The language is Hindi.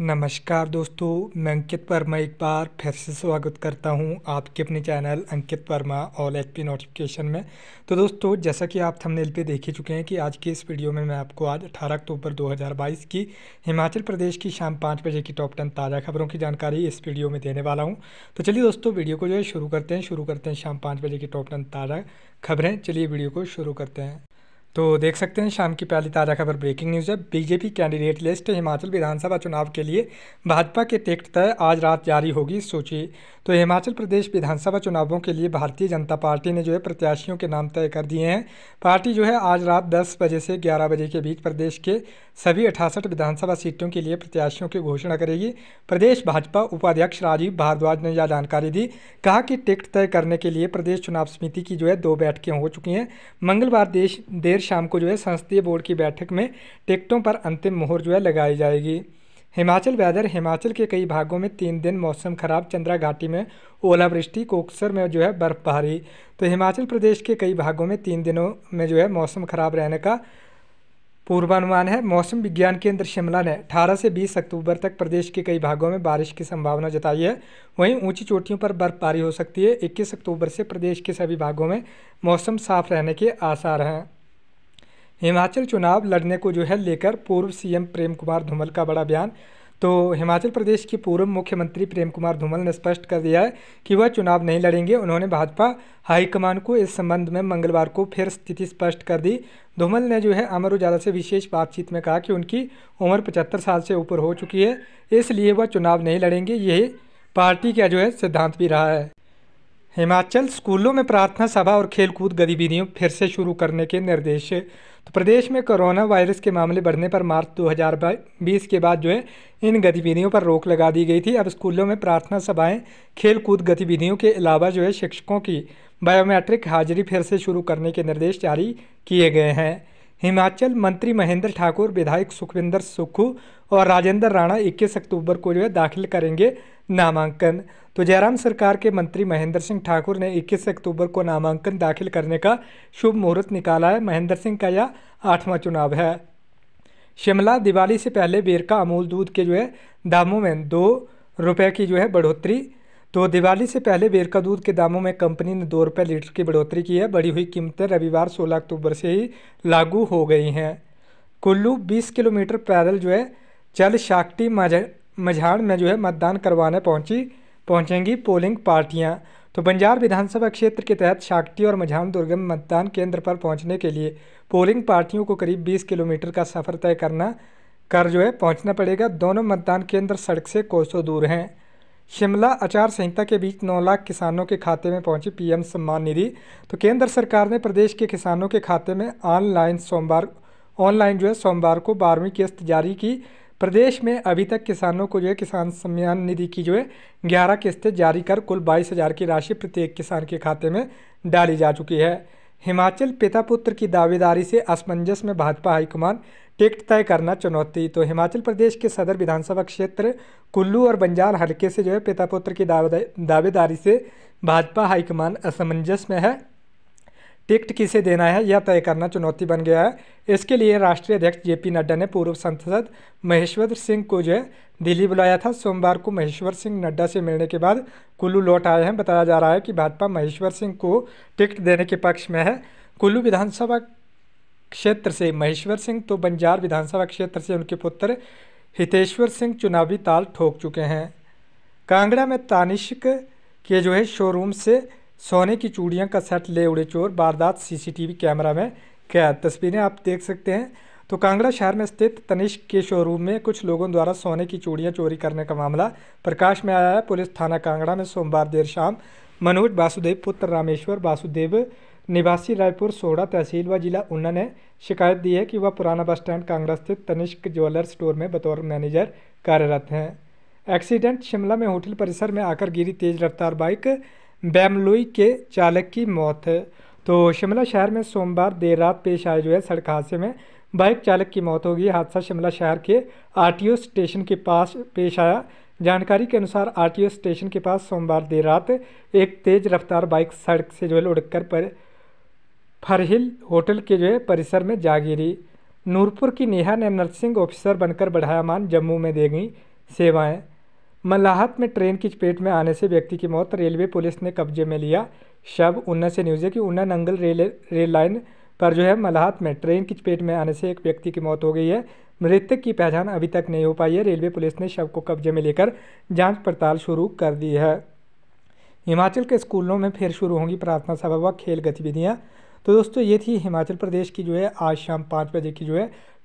नमस्कार दोस्तों मैं अंकित वर्मा एक बार फिर से स्वागत करता हूं आपके अपने channel Ankit Verma all H P notification में तो दोस्तों जैसा कि आप थंबनेल पे देख ही चुके हैं कि आज की इस वीडियो में मैं आपको आज 18 अक्टूबर 2022 की हिमाचल प्रदेश की शाम पाँच बजे की टॉप टेन ताज़ा खबरों की जानकारी इस वीडियो में देने वाला हूँ तो चलिए दोस्तों वीडियो को जो है शुरू करते हैं शुरू करते हैं शाम पाँच बजे की टॉप टेन ताज़ा खबरें चलिए वीडियो को शुरू करते हैं तो देख सकते हैं शाम की पहली ताज़ा खबर ब्रेकिंग न्यूज़ है बीजेपी कैंडिडेट लिस्ट हिमाचल विधानसभा चुनाव के लिए भाजपा के टिकट तय आज रात जारी होगी सूची तो हिमाचल प्रदेश विधानसभा चुनावों के लिए भारतीय जनता पार्टी ने जो है प्रत्याशियों के नाम तय कर दिए हैं पार्टी जो है आज रात दस बजे से ग्यारह बजे के बीच प्रदेश के सभी अठासठ विधानसभा सीटों के लिए प्रत्याशियों की घोषणा करेगी प्रदेश भाजपा उपाध्यक्ष राजीव भारद्वाज ने यह जानकारी दी कहा कि टिकट तय करने के लिए प्रदेश चुनाव समिति की जो है दो बैठकें हो चुकी हैं मंगलवार देश देर शाम को जो है संसदीय बोर्ड की बैठक में टिकटों पर अंतिम मोहर जो है लगाई जाएगी हिमाचल वेदर हिमाचल के कई भागों में तीन दिन मौसम खराब चंद्रा घाटी में ओलावृष्टि कोकसर में जो है बर्फबारी तो हिमाचल प्रदेश के कई भागों में तीन दिनों में जो है मौसम खराब रहने का पूर्वानुमान है मौसम विज्ञान केंद्र शिमला ने 18 से 20 अक्टूबर तक प्रदेश के कई भागों में बारिश की संभावना जताई है वहीं ऊंची चोटियों पर बर्फबारी हो सकती है 21 अक्टूबर से प्रदेश के सभी भागों में मौसम साफ रहने के आसार हैं हिमाचल चुनाव लड़ने को जो है लेकर पूर्व सीएम प्रेम कुमार धूमल का बड़ा बयान तो हिमाचल प्रदेश के पूर्व मुख्यमंत्री प्रेम कुमार धूमल ने स्पष्ट कर दिया है कि वह चुनाव नहीं लड़ेंगे उन्होंने भाजपा हाईकमान को इस संबंध में मंगलवार को फिर स्थिति स्पष्ट कर दी धूमल ने जो है अमर उजाला से विशेष बातचीत में कहा कि उनकी उम्र पचहत्तर साल से ऊपर हो चुकी है इसलिए वह चुनाव नहीं लड़ेंगे यही पार्टी का जो है सिद्धांत भी रहा है हिमाचल स्कूलों में प्रार्थना सभा और खेलकूद गतिविधियों फिर से शुरू करने के निर्देश तो प्रदेश में कोरोना वायरस के मामले बढ़ने पर मार्च 2020 के बाद जो है इन गतिविधियों पर रोक लगा दी गई थी अब स्कूलों में प्रार्थना सभाएं खेलकूद गतिविधियों के अलावा जो है शिक्षकों की बायोमेट्रिक हाजिरी फिर से शुरू करने के निर्देश जारी किए गए हैं हिमाचल मंत्री महेंद्र ठाकुर विधायक सुखविंदर सुक्खू और राजेंद्र राणा 21 अक्टूबर को जो है दाखिल करेंगे नामांकन तो जयराम सरकार के मंत्री महेंद्र सिंह ठाकुर ने 21 अक्टूबर को नामांकन दाखिल करने का शुभ मुहूर्त निकाला है महेंद्र सिंह का यह आठवां चुनाव है शिमला दिवाली से पहले बेर का अमूल दूध के जो है दामों में दो रुपये की जो है बढ़ोतरी तो दिवाली से पहले बेर का दूध के दामों में कंपनी ने दो रुपये लीटर की बढ़ोतरी की है बढ़ी हुई कीमतें रविवार सोलह अक्टूबर से ही लागू हो गई हैं कुल्लू बीस किलोमीटर पैदल जो है चल शाक्टी मझाड़ में जो है मतदान करवाने पहुंची पहुंचेंगी पोलिंग पार्टियां तो बंजार विधानसभा क्षेत्र के तहत शाक्टी और मझाण दुर्गम मतदान केंद्र पर पहुंचने के लिए पोलिंग पार्टियों को करीब 20 किलोमीटर का सफ़र तय करना कर जो है पहुंचना पड़ेगा दोनों मतदान केंद्र सड़क से कोसों दूर हैं शिमला आचार संहिता के बीच 9 लाख किसानों के खाते में पहुंची पीएम सम्मान निधि तो केंद्र सरकार ने प्रदेश के किसानों के खाते में ऑनलाइन सोमवार ऑनलाइन जो है सोमवार को बारहवीं किस्त जारी की प्रदेश में अभी तक किसानों को जो है किसान सम्मान निधि की जो है ग्यारह किस्तें जारी कर कुल बाईस हज़ार की राशि प्रत्येक किसान के खाते में डाली जा चुकी है हिमाचल पिता पुत्र की दावेदारी से असमंजस में भाजपा हाईकमान टिकट तय करना चुनौती तो हिमाचल प्रदेश के सदर विधानसभा क्षेत्र कुल्लू और बंजार हल्के से जो है पिता पुत्र की दावेदारी से भाजपा हाईकमान असमंजस में है टिकट किसे देना है यह तय करना चुनौती बन गया है इसके लिए राष्ट्रीय अध्यक्ष जे पी नड्डा ने पूर्व सांसद महेश्वर सिंह को जो है दिल्ली बुलाया था सोमवार को महेश्वर सिंह नड्डा से मिलने के बाद कुल्लू लौट आए हैं बताया जा रहा है कि भाजपा महेश्वर सिंह को टिकट देने के पक्ष में है कुल्लू विधानसभा क्षेत्र से महेश्वर सिंह तो बंजार विधानसभा क्षेत्र से उनके पुत्र हितेश्वर सिंह चुनावी ताल ठोक चुके हैं कांगड़ा में तानिश्क के जो है शोरूम से सोने की चूड़ियाँ का सेट ले उड़े चोर वारदात सीसीटीवी कैमरा में कैद तस्वीरें आप देख सकते हैं तो कांगड़ा शहर में स्थित तनिष्क के शोरूम में कुछ लोगों द्वारा सोने की चूड़ियाँ चोरी करने का मामला प्रकाश में आया है पुलिस थाना कांगड़ा में सोमवार देर शाम मनोज वासुदेव पुत्र रामेश्वर वासुदेव निवासी रायपुर सोड़ा तहसील व जिला ऊना ने शिकायत दी है कि वह पुराना बस स्टैंड कांगड़ा स्थित तनिष्क ज्वेलर स्टोर में बतौर मैनेजर कार्यरत हैं एक्सीडेंट शिमला में होटल परिसर में आकर गिरी तेज रफ्तार बाइक बैमलुई के चालक की मौत तो शिमला शहर में सोमवार देर रात पेश आए जो है सड़क हादसे में बाइक चालक की मौत हो गई हादसा शिमला शहर के आरटीओ स्टेशन के पास पेश आया जानकारी के अनुसार आरटीओ स्टेशन के पास सोमवार देर रात एक तेज़ रफ्तार बाइक सड़क से जो है उड़कर पर फरहिल होटल के जो है परिसर में जा गिरी नूरपुर की नेहा ने नर्सिंग ऑफिसर बनकर बढ़ाया मान जम्मू में दे गई सेवाएं मलाहत में ट्रेन की चपेट में आने से व्यक्ति की मौत रेलवे पुलिस ने कब्जे में लिया शव ऊना से न्यूज़ है कि Una Nangal rail rail line पर जो है मलाहत में ट्रेन की चपेट में आने से एक व्यक्ति की मौत हो गई है मृतक की पहचान अभी तक नहीं हो पाई है रेलवे पुलिस ने शव को कब्जे में लेकर जांच पड़ताल शुरू कर दी है हिमाचल के स्कूलों में फिर शुरू होंगी प्रार्थना सभा व खेल गतिविधियाँ तो दोस्तों ये थी हिमाचल प्रदेश की जो है आज शाम पाँच बजे की जो है